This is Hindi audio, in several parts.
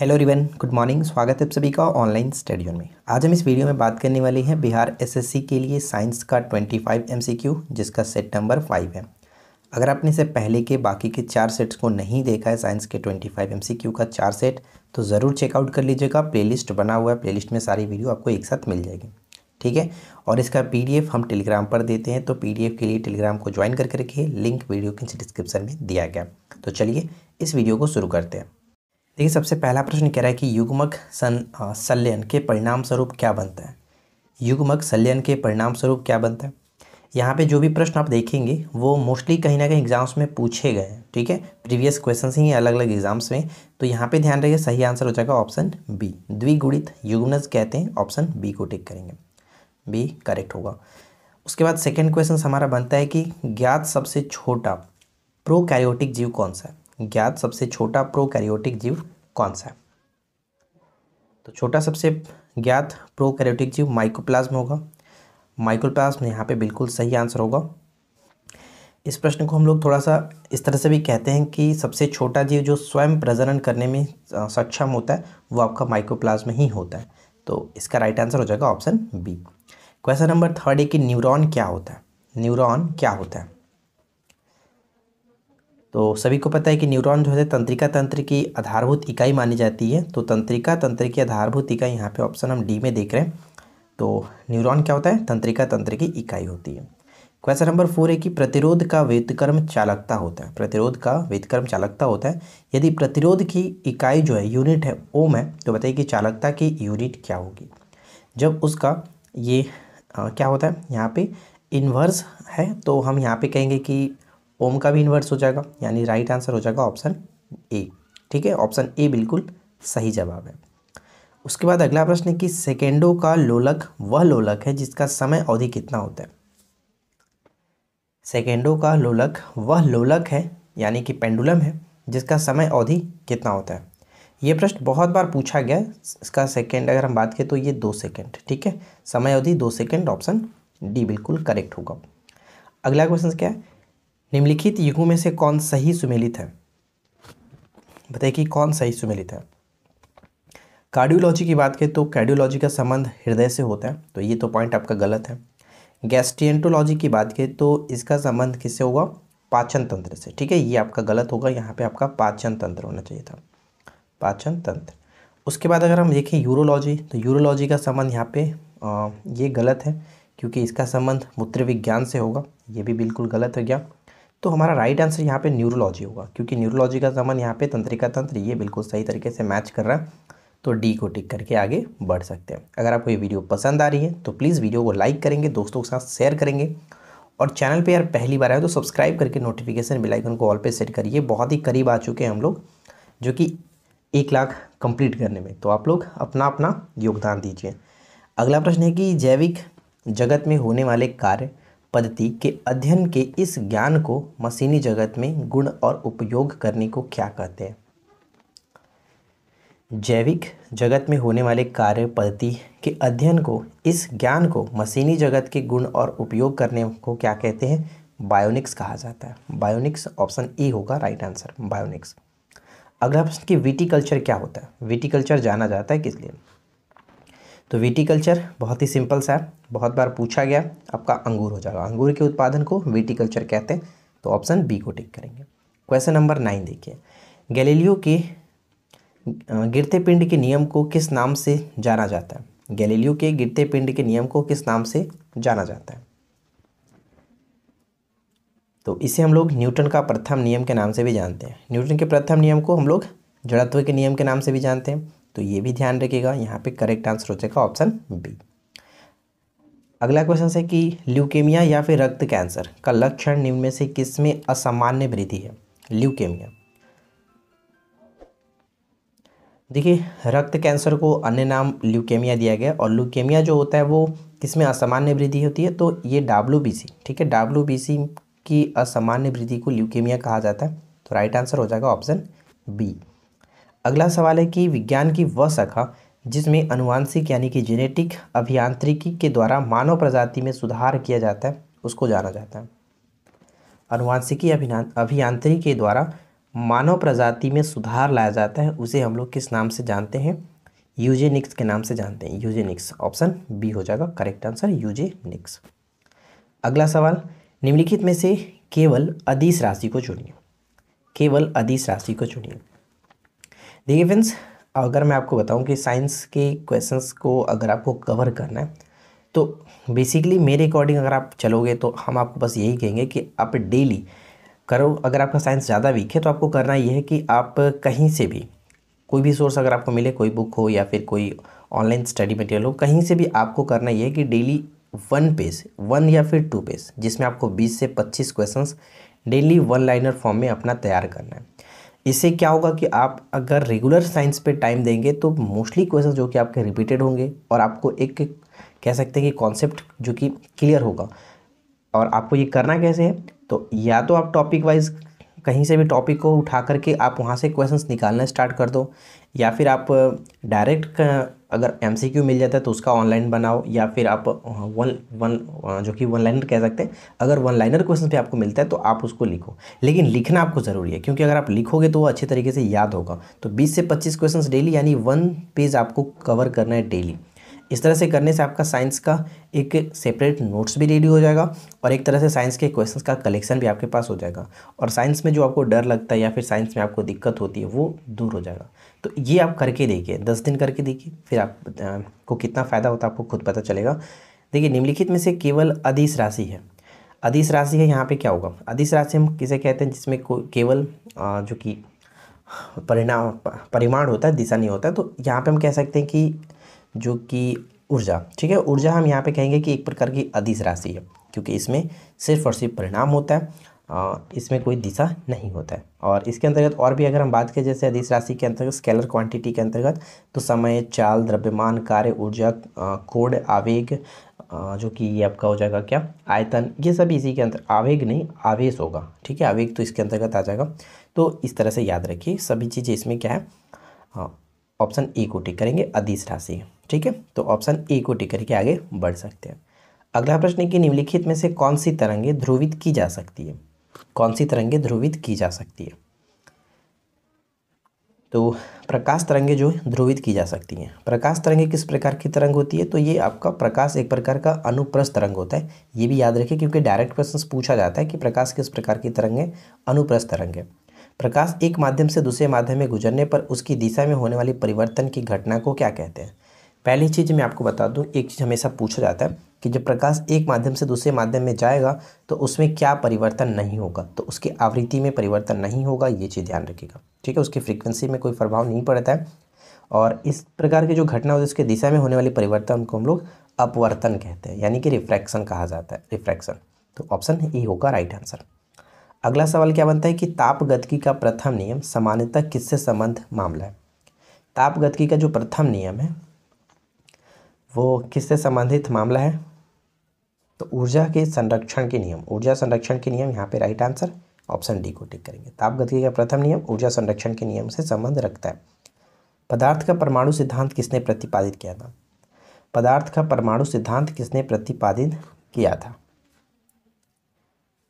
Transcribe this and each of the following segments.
हेलो रिवन गुड मॉर्निंग स्वागत है आप सभी का ऑनलाइन स्टेडियो में आज हम इस वीडियो में बात करने वाले हैं बिहार एसएससी के लिए साइंस का 25 एमसीक्यू जिसका सेट नंबर फाइव है अगर आपने इसे पहले के बाकी के चार सेट्स को नहीं देखा है साइंस के 25 एमसीक्यू का चार सेट तो ज़रूर चेकआउट कर लीजिएगा प्ले बना हुआ है प्ले में सारी वीडियो आपको एक साथ मिल जाएगी ठीक है और इसका पी हम टेलीग्राम पर देते हैं तो पी के लिए टेलीग्राम को ज्वाइन करके रखिए लिंक वीडियो के डिस्क्रिप्शन में दिया गया तो चलिए इस वीडियो को शुरू करते हैं देखिए सबसे पहला प्रश्न कह रहा है कि युग्मक सन संलयन के परिणाम स्वरूप क्या बनता है युग्मक संलयन के परिणाम स्वरूप क्या बनता है यहाँ पे जो भी प्रश्न आप देखेंगे वो मोस्टली कहीं ना कहीं एग्जाम्स में पूछे गए हैं ठीक है प्रीवियस क्वेश्चन ही अलग अलग एग्जाम्स में तो यहाँ पे ध्यान रखिए सही आंसर हो जाएगा ऑप्शन बी द्विगुणित युग्मनज कहते हैं ऑप्शन बी को टिक करेंगे बी करेक्ट होगा उसके बाद सेकेंड क्वेश्चन हमारा बनता है कि ज्ञात सबसे छोटा प्रोकैरियोटिक जीव कौन सा है ज्ञात सबसे छोटा प्रोकैरियोटिक जीव कौन सा है तो छोटा सबसे ज्ञात प्रोकैरियोटिक जीव माइकोप्लाज्म होगा माइकोप्लाज्म यहाँ पे बिल्कुल सही आंसर होगा इस प्रश्न को हम लोग थोड़ा सा इस तरह से भी कहते हैं कि सबसे छोटा जीव जो स्वयं प्रजनन करने में सक्षम होता है वो आपका माइक्रोप्लाज्म ही होता है तो इसका राइट आंसर हो जाएगा option B question number third है कि न्यूरॉन क्या होता है न्यूरॉन क्या होता है तो सभी को पता है कि न्यूरॉन जो है तंत्रिका तंत्र की आधारभूत इकाई मानी जाती है तो तंत्रिका तंत्र की आधारभूत इकाई यहाँ पे ऑप्शन हम डी में देख रहे हैं तो न्यूरॉन क्या होता है तंत्रिका तंत्र की इकाई होती है क्वेश्चन नंबर फोर है कि प्रतिरोध का व्यतिकर्म चालकता होता है प्रतिरोध का व्यतिकर्म चालकता होता है यदि प्रतिरोध की इकाई जो है यूनिट है ओम है तो बताइए कि चालकता की यूनिट क्या होगी जब उसका ये आ, क्या होता है यहाँ पे इन्वर्स है तो हम यहाँ पे कहेंगे कि ओम का भी इन्वर्स हो जाएगा यानी राइट आंसर हो जाएगा ऑप्शन ए ठीक है ऑप्शन ए बिल्कुल सही जवाब है उसके बाद अगला प्रश्न है कि सेकेंडों का लोलक वह लोलक है जिसका समय अवधि कितना होता है सेकेंडों का लोलक वह लोलक है यानी कि पेंडुलम है जिसका समय अवधि कितना होता है ये प्रश्न बहुत बार पूछा गया इसका सेकेंड अगर हम बात करें तो ये दो सेकेंड ठीक है समय अवधि दो सेकेंड ऑप्शन डी बिल्कुल करेक्ट होगा अगला क्वेश्चन क्या है निम्नलिखित युगों में से कौन सही सुमेलित है बताइए कि कौन सही सुमेलित है कार्डियोलॉजी की बात करें तो कार्डियोलॉजी का संबंध हृदय से होता है तो ये तो पॉइंट आपका गलत है गैस्ट्रियंटोलॉजी की बात करें तो इसका संबंध किससे होगा पाचन तंत्र से ठीक है ये आपका गलत होगा यहाँ पे आपका पाचन तंत्र होना चाहिए था पाचन तंत्र उसके बाद अगर हम देखें यूरोलॉजी तो यूरोलॉजी का संबंध यहाँ पे आ, ये गलत है क्योंकि इसका संबंध मूत्र विज्ञान से होगा ये भी बिल्कुल गलत हो गया तो हमारा राइट आंसर यहाँ पे न्यूरोलॉजी होगा क्योंकि न्यूरोलॉजी का सामान यहाँ पे तंत्रिका तंत्र ये बिल्कुल सही तरीके से मैच कर रहा है तो डी को टिक करके आगे बढ़ सकते हैं अगर आपको ये वीडियो पसंद आ रही है तो प्लीज़ वीडियो को लाइक करेंगे दोस्तों के साथ शेयर करेंगे और चैनल पर यार पहली बार आए तो सब्सक्राइब करके नोटिफिकेशन बिलाइकन को ऑल पे सेट करिए बहुत ही करीब आ चुके हैं हम लोग जो कि एक लाख कंप्लीट करने में तो आप लोग अपना अपना योगदान दीजिए अगला प्रश्न है कि जैविक जगत में होने वाले कार्य पद्धति के अध्ययन के इस ज्ञान को मशीनी जगत में गुण और उपयोग करने को क्या कहते हैं जैविक जगत में होने वाले कार्य पद्धति के अध्ययन को इस ज्ञान को मशीनी जगत के गुण और उपयोग करने को क्या कहते हैं बायोनिक्स कहा जाता है बायोनिक्स ऑप्शन ए होगा राइट आंसर बायोनिक्स अगला प्रश्न कि विटिकल्चर क्या होता है विटिकल्चर जाना जाता है किस लिए तो कल्चर बहुत ही सिंपल सा है बहुत बार पूछा गया आपका अंगूर हो जाएगा अंगूर के उत्पादन को कल्चर कहते हैं तो ऑप्शन बी को टिक करेंगे क्वेश्चन नंबर नाइन देखिए गैलीलियो के गिरते पिंड के नियम को किस नाम से जाना जाता है गैलीलियो के गिरते पिंड के नियम को किस नाम से जाना जाता है तो इसे हम लोग न्यूटन का प्रथम नियम के नाम से भी जानते हैं न्यूटन के प्रथम नियम को हम लोग जड़त्व के नियम के नाम से भी जानते हैं तो ये भी ध्यान रखिएगा यहाँ पे करेक्ट आंसर हो जाएगा ऑप्शन बी अगला क्वेश्चन है कि ल्यूकेमिया या फिर रक्त कैंसर का लक्षण निम्न में से किस में असामान्य वृद्धि है ल्यूकेमिया देखिए रक्त कैंसर को अन्य नाम ल्यूकेमिया दिया गया और ल्यूकेमिया जो होता है वो किसमें असामान्य वृद्धि होती है तो ये डब्ल्यू ठीक है डब्ल्यू की असामान्य वृद्धि को ल्यूकेमिया कहा जाता है तो राइट आंसर हो जाएगा ऑप्शन बी अगला सवाल है कि विज्ञान की वह शाखा जिसमें अनुवांशिक यानी कि जेनेटिक अभियांत्रिकी के द्वारा मानव प्रजाति में सुधार किया जाता है उसको जाना जाता है अनुवांशिकी अभियांत्रिकी के द्वारा मानव प्रजाति में सुधार लाया जाता है उसे हम लोग किस नाम से जानते हैं यूजेनिक्स के नाम से जानते हैं यूजेनिक्स ऑप्शन बी हो जाएगा करेक्ट आंसर यूजेनिक्स अगला सवाल निम्नलिखित में से केवल अधिस राशि को चुनिए केवल अधिस राशि को चुनिए देखिए फ्रेंड्स अगर मैं आपको बताऊं कि साइंस के क्वेश्चंस को अगर आपको कवर करना है तो बेसिकली मेरे अकॉर्डिंग अगर आप चलोगे तो हम आपको बस यही कहेंगे कि आप डेली करो अगर आपका साइंस ज़्यादा वीक है तो आपको करना ये है कि आप कहीं से भी कोई भी सोर्स अगर आपको मिले कोई बुक हो या फिर कोई ऑनलाइन स्टडी मटेरियल हो कहीं से भी आपको करना ये है कि डेली वन पेज वन या फिर टू पेज जिसमें आपको बीस से पच्चीस question daily one liner form में अपना तैयार करना है इससे क्या होगा कि आप अगर रेगुलर साइंस पे टाइम देंगे तो मोस्टली क्वेश्चन जो कि आपके रिपीटेड होंगे और आपको एक कह सकते हैं कि कॉन्सेप्ट जो कि क्लियर होगा और आपको ये करना कैसे है तो या तो आप टॉपिक वाइज कहीं से भी टॉपिक को उठा करके आप वहाँ से क्वेश्चंस निकालना स्टार्ट कर दो या फिर आप डायरेक्ट अगर एम मिल जाता है तो उसका ऑनलाइन बनाओ या फिर आप वन वन जो कि वन लाइनर कह सकते हैं अगर वन लाइनर क्वेश्चन भी आपको मिलता है तो आप उसको लिखो लेकिन लिखना आपको ज़रूरी है क्योंकि अगर आप लिखोगे तो वो अच्छे तरीके से याद होगा तो बीस से पच्चीस क्वेश्चन डेली यानी वन पेज आपको कवर करना है डेली इस तरह से करने से आपका साइंस का एक सेपरेट नोट्स भी रेडी हो जाएगा और एक तरह से साइंस के क्वेश्चंस का कलेक्शन भी आपके पास हो जाएगा और साइंस में जो आपको डर लगता है या फिर साइंस में आपको दिक्कत होती है वो दूर हो जाएगा तो ये आप करके देखिए दस दिन करके देखिए फिर आपको कितना फ़ायदा होता है आपको खुद पता चलेगा देखिए निम्नलिखित में से केवल अधिस राशि है अधिस राशि है यहाँ पर क्या होगा अधिस राशि हम किसे कहते हैं जिसमें केवल जो कि परिणाम परिमाण होता है दिशा नहीं होता है तो यहाँ पर हम कह सकते हैं कि जो कि ऊर्जा ठीक है ऊर्जा हम यहाँ पे कहेंगे कि एक प्रकार की अधिस राशि है क्योंकि इसमें सिर्फ और सिर्फ परिणाम होता है इसमें कोई दिशा नहीं होता है और इसके अंतर्गत और भी अगर हम बात करें जैसे अधिस राशि के अंतर्गत स्केलर क्वांटिटी के अंतर्गत तो समय चाल द्रव्यमान कार्य ऊर्जा कोड आवेग जो कि ये आपका हो जाएगा क्या आयतन ये सब इसी के अंतर्गत आवेग नहीं आवेश होगा ठीक है आवेग तो इसके अंतर्गत आ जाएगा तो इस तरह से याद रखिए सभी चीज़ें इसमें क्या है ऑप्शन ए को टिक करेंगे अधिस राशि ठीक है तो ऑप्शन ए को टिक करके आगे बढ़ सकते हैं अगला प्रश्न कि निम्नलिखित में से कौन सी तरंगे ध्रुवित की जा सकती है कौन सी तरंगे ध्रुवित की जा सकती है तो प्रकाश तरंगे जो ध्रुवित की जा सकती हैं प्रकाश तरंगे किस प्रकार की तरंग होती है तो ये आपका प्रकाश एक प्रकार का अनुप्रस्थ तरंग होता है ये भी याद रखें क्योंकि डायरेक्ट क्वेश्चन पूछा जाता है कि प्रकाश किस प्रकार की तरंगें अनुप्रस्थ तरंग है प्रकाश एक माध्यम से दूसरे माध्यम में गुजरने पर उसकी दिशा में होने वाली परिवर्तन की घटना को क्या कहते हैं पहली चीज़ मैं आपको बता दूं एक चीज़ हमेशा पूछा जाता है कि जब प्रकाश एक माध्यम से दूसरे माध्यम में जाएगा तो उसमें क्या परिवर्तन नहीं होगा तो उसकी आवृत्ति में परिवर्तन नहीं होगा ये चीज़ ध्यान रखिएगा ठीक है उसकी फ्रिक्वेंसी में कोई प्रभाव नहीं पड़ता है और इस प्रकार की जो घटना होती है उसके दिशा में होने वाली परिवर्तन को हम लोग अपवर्तन कहते हैं यानी कि रिफ्रैक्शन कहा जाता है रिफ्रैक्शन तो ऑप्शन ई होगा राइट आंसर अगला सवाल क्या बनता है कि ताप गतिकी का प्रथम नियम सामान्यतः किससे संबंध मामला है ताप गतिकी का जो प्रथम नियम है वो किससे संबंधित मामला है तो ऊर्जा के संरक्षण के नियम ऊर्जा संरक्षण के नियम यहाँ पे राइट आंसर ऑप्शन डी को टिक करेंगे ताप गतिकी का प्रथम नियम ऊर्जा संरक्षण के नियम से संबंध रखता है पदार्थ का परमाणु सिद्धांत किसने प्रतिपादित किया था पदार्थ का परमाणु सिद्धांत किसने प्रतिपादित किया था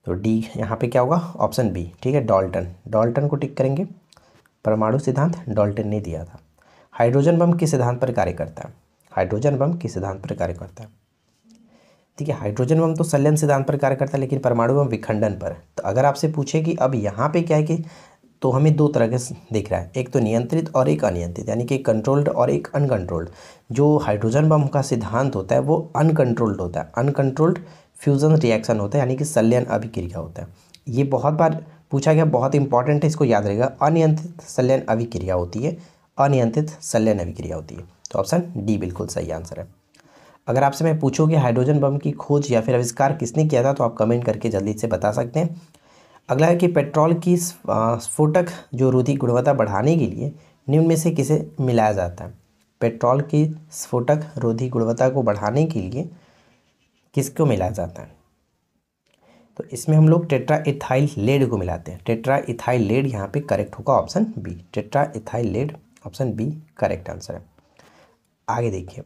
तो डी यहाँ पे क्या होगा ऑप्शन बी ठीक है डॉल्टन डॉल्टन को टिक करेंगे परमाणु सिद्धांत डॉल्टन ने दिया था हाइड्रोजन बम किस सिद्धांत पर कार्य करता है हाइड्रोजन बम किस सिद्धांत पर कार्य करता है ठीक है हाइड्रोजन बम तो सल्यन सिद्धांत पर कार्य करता है लेकिन परमाणु बम विखंडन पर तो अगर आपसे पूछे कि अब यहाँ पर क्या है कि तो हमें दो तरह के दिख रहा है एक तो नियंत्रित और एक अनियंत्रित यानी कि कंट्रोल्ड और एक अनकंट्रोल्ड जो हाइड्रोजन बम का सिद्धांत होता है वो अनकंट्रोल्ड होता है अनकंट्रोल्ड फ्यूज़न रिएक्शन होता है यानी कि सल्यन अभिक्रिया होता है ये बहुत बार पूछा गया बहुत इंपॉर्टेंट है इसको याद रहेगा अनियंत्रित सल्यन अभिक्रिया होती है अनियंत्रित सल्यन अभिक्रिया होती है तो ऑप्शन डी बिल्कुल सही आंसर है अगर आपसे मैं पूछूँ कि हाइड्रोजन बम की खोज या फिर आविष्कार किसने किया था तो आप कमेंट करके जल्दी से बता सकते हैं अगला है कि पेट्रोल की स्फोटक जो रोधी गुणवत्ता बढ़ाने के लिए निम्न में से किसे मिलाया जाता है पेट्रोल की स्फोटक रोधी गुणवत्ता को बढ़ाने के लिए किसको मिलाया जाता है तो इसमें हम लोग टेट्रा इथाइल लेड को मिलाते हैं टेट्रा इथाइल लेड यहाँ पे करेक्ट होगा option B tetraethyl lead option B correct answer है आगे देखिए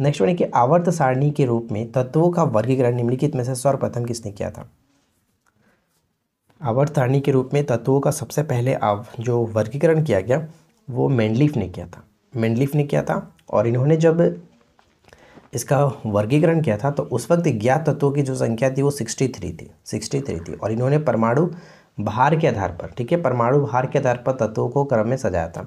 नेक्स्ट वन है कि आवर्त सारणी के रूप में तत्वों का वर्गीकरण निम्नलिखित में से सर्वप्रथम किसने किया था आवर्त सारणी के रूप में तत्वों का सबसे पहले आव जो वर्गीकरण किया गया वो मेंडलिफ ने किया था मेंडलिफ ने किया था और इन्होंने जब इसका वर्गीकरण किया था तो उस वक्त ज्ञात तत्वों की जो संख्या थी वो 63 थी 63 थी और इन्होंने परमाणु भार के आधार पर ठीक है परमाणु भार के आधार पर तत्वों को क्रम में सजाया था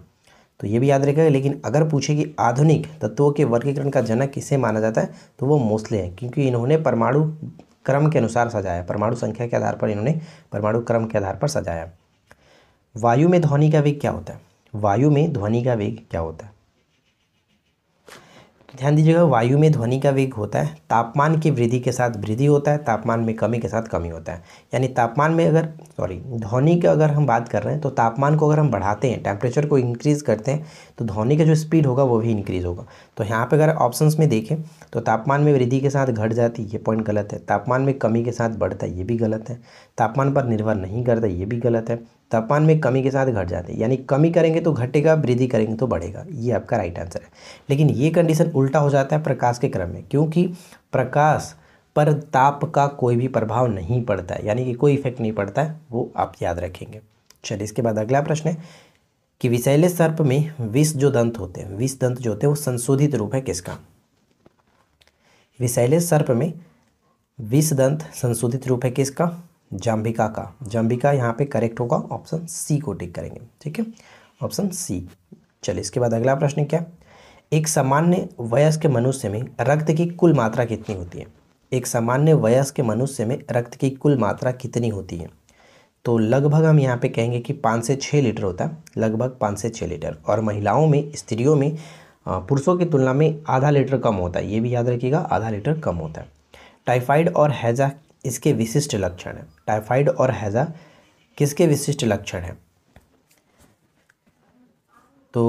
तो ये भी याद रखेगा लेकिन अगर पूछे कि आधुनिक तत्वों के वर्गीकरण का जनक किसे माना जाता है तो वो मोसले हैं क्योंकि इन्होंने परमाणु क्रम के अनुसार सजाया परमाणु संख्या के आधार पर इन्होंने परमाणु क्रम के आधार पर सजाया वायु में ध्वनि का वेग क्या होता है वायु में ध्वनि का वेग क्या होता है तो ध्यान दीजिएगा वायु में ध्वनि का वेग होता है तापमान की वृद्धि के साथ वृद्धि होता है तापमान में कमी के साथ कमी होता है यानी तापमान में अगर सॉरी ध्वनि का अगर हम बात कर रहे हैं तो तापमान को अगर हम बढ़ाते हैं टेम्परेचर को इंक्रीज़ करते हैं तो ध्वनि का जो स्पीड होगा वो भी इंक्रीज़ होगा तो यहाँ पर अगर ऑप्शन में देखें तो तापमान में वृद्धि के साथ घट जाती ये पॉइंट गलत है तापमान में कमी के साथ बढ़ता ये भी गलत है तापमान पर निर्भर नहीं करता ये भी गलत है तापमान में कमी के साथ घट जाते हैं यानी कमी करेंगे तो घटेगा वृद्धि करेंगे तो बढ़ेगा ये आपका राइट आंसर है लेकिन ये कंडीशन उल्टा हो जाता है प्रकाश के क्रम में क्योंकि प्रकाश पर ताप का कोई भी प्रभाव नहीं पड़ता है यानी कि कोई इफेक्ट नहीं पड़ता है वो आप याद रखेंगे चलिए इसके बाद अगला प्रश्न है कि विषैले सर्प में विष जो दंत होते हैं विष दंत जो होते हैं वो संशोधित रूप है किसका विषैले सर्प में विष दंत संशोधित रूप है किसका जम्बिका का जाम्बिका यहाँ पे करेक्ट होगा ऑप्शन सी को टिक करेंगे ठीक है ऑप्शन सी चलिए इसके बाद अगला प्रश्न क्या एक सामान्य वयस्क मनुष्य में रक्त की कुल मात्रा कितनी होती है एक सामान्य वयस्क मनुष्य में रक्त की कुल मात्रा कितनी होती है तो लगभग हम यहाँ पे कहेंगे कि पाँच से छः लीटर होता है लगभग पाँच से छः लीटर और महिलाओं में स्त्रियों में पुरुषों की तुलना में आधा लीटर कम होता है ये भी याद रखिएगा आधा लीटर कम होता है टाइफाइड और हैजा इसके विशिष्ट लक्षण हैं टाइफाइड और हैज़ा किसके विशिष्ट लक्षण हैं तो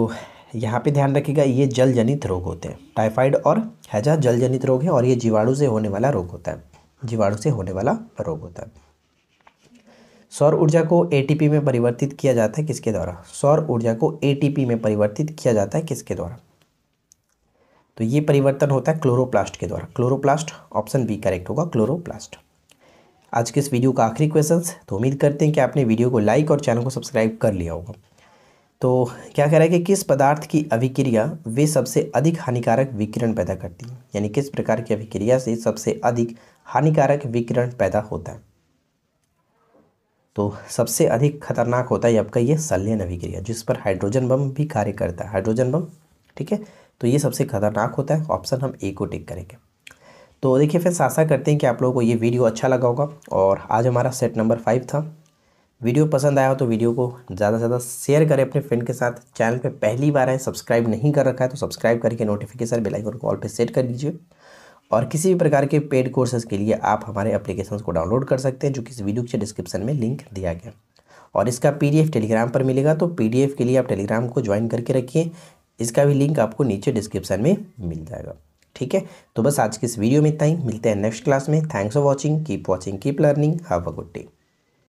यहाँ पे ध्यान रखिएगा ये जल जनित रोग होते हैं टाइफाइड और हैजा जल जनित रोग है और ये जीवाणु से होने वाला रोग होता है जीवाणु से होने वाला रोग होता है सौर ऊर्जा को एटीपी में परिवर्तित किया जाता है किसके द्वारा सौर ऊर्जा को एटीपी में परिवर्तित किया जाता है किसके द्वारा तो ये परिवर्तन होता है क्लोरोप्लास्ट के द्वारा क्लोरोप्लास्ट ऑप्शन बी करेक्ट होगा क्लोरोप्लास्ट आज के इस वीडियो का आखिरी क्वेश्चन तो उम्मीद करते हैं कि आपने वीडियो को लाइक और चैनल को सब्सक्राइब कर लिया होगा तो क्या कह रहा है कि किस पदार्थ की अभिक्रिया वे सबसे अधिक हानिकारक विकिरण पैदा करती है यानी किस प्रकार की अभिक्रिया से सबसे अधिक हानिकारक विकिरण पैदा होता है तो सबसे अधिक खतरनाक होता है आपका ये सल्यन अभिक्रिया जिस पर हाइड्रोजन बम भी कार्य करता है हाइड्रोजन बम ठीक है तो ये सबसे खतरनाक होता है ऑप्शन हम ए को टिक करेंगे तो देखिए फ्रेंड्स आशा करते हैं कि आप लोगों को ये वीडियो अच्छा लगा होगा और आज हमारा सेट नंबर फाइव था वीडियो पसंद आया हो तो वीडियो को ज़्यादा से ज़्यादा शेयर करें अपने फ्रेंड के साथ चैनल पे पहली बार है सब्सक्राइब नहीं कर रखा है तो सब्सक्राइब करके नोटिफिकेशन बेल आइकन को ऑल पे सेट कर दीजिए और किसी भी प्रकार के पेड कोर्सेज के लिए आप हमारे एप्लीकेशन को डाउनलोड कर सकते हैं जो कि इस वीडियो के डिस्क्रिप्शन में लिंक दिया गया और इसका पी टेलीग्राम पर मिलेगा तो पी के लिए आप टेलीग्राम को ज्वाइन करके रखिए इसका भी लिंक आपको नीचे डिस्क्रिप्शन में मिल जाएगा ठीक है तो बस आज के इस वीडियो में इतना ही मिलते हैं नेक्स्ट क्लास में thanks for watching keep watching keep learning have a good day